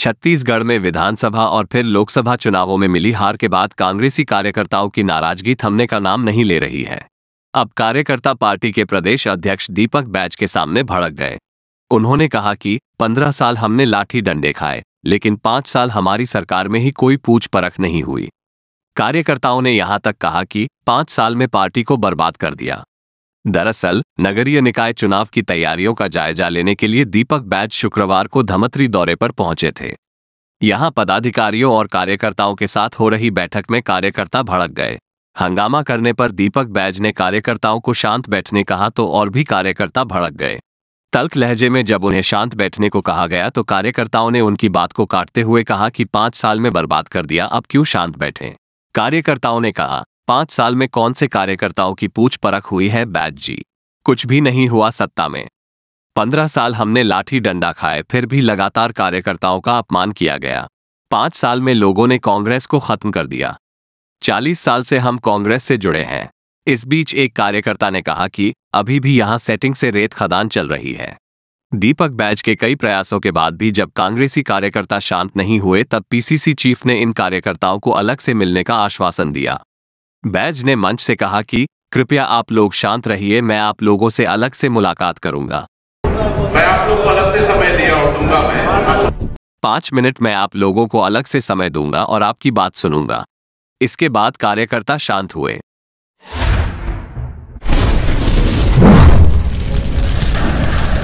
छत्तीसगढ़ में विधानसभा और फिर लोकसभा चुनावों में मिली हार के बाद कांग्रेसी कार्यकर्ताओं की नाराजगी थमने का नाम नहीं ले रही है अब कार्यकर्ता पार्टी के प्रदेश अध्यक्ष दीपक बैज के सामने भड़क गए उन्होंने कहा कि पंद्रह साल हमने लाठी डंडे खाए लेकिन पांच साल हमारी सरकार में ही कोई पूछ परख नहीं हुई कार्यकर्ताओं ने यहां तक कहा कि पांच साल में पार्टी को बर्बाद कर दिया दरअसल नगरीय निकाय चुनाव की तैयारियों का जायजा लेने के लिए दीपक बैज शुक्रवार को धमत्री दौरे पर पहुंचे थे यहां पदाधिकारियों और कार्यकर्ताओं के साथ हो रही बैठक में कार्यकर्ता भड़क गए हंगामा करने पर दीपक बैज ने कार्यकर्ताओं को शांत बैठने कहा तो और भी कार्यकर्ता भड़क गए तल्क लहजे में जब उन्हें शांत बैठने को कहा गया तो कार्यकर्ताओं ने उनकी बात को काटते हुए कहा कि पांच साल में बर्बाद कर दिया अब क्यों शांत बैठें कार्यकर्ताओं ने कहा पांच साल में कौन से कार्यकर्ताओं की पूछ परख हुई है बैज जी कुछ भी नहीं हुआ सत्ता में पंद्रह साल हमने लाठी डंडा खाए फिर भी लगातार कार्यकर्ताओं का अपमान किया गया पांच साल में लोगों ने कांग्रेस को खत्म कर दिया चालीस साल से हम कांग्रेस से जुड़े हैं इस बीच एक कार्यकर्ता ने कहा कि अभी भी यहां सेटिंग से रेत खदान चल रही है दीपक बैज के कई प्रयासों के बाद भी जब कांग्रेसी कार्यकर्ता शांत नहीं हुए तब पीसीसी चीफ ने इन कार्यकर्ताओं को अलग से मिलने का आश्वासन दिया बैज ने मंच से कहा कि कृपया आप लोग शांत रहिए मैं आप लोगों से अलग से मुलाकात करूंगा मैं आप लोगों को अलग से समय दूंगा पाँच मिनट में आप लोगों को अलग से समय दूंगा और आपकी बात सुनूंगा इसके बाद कार्यकर्ता शांत हुए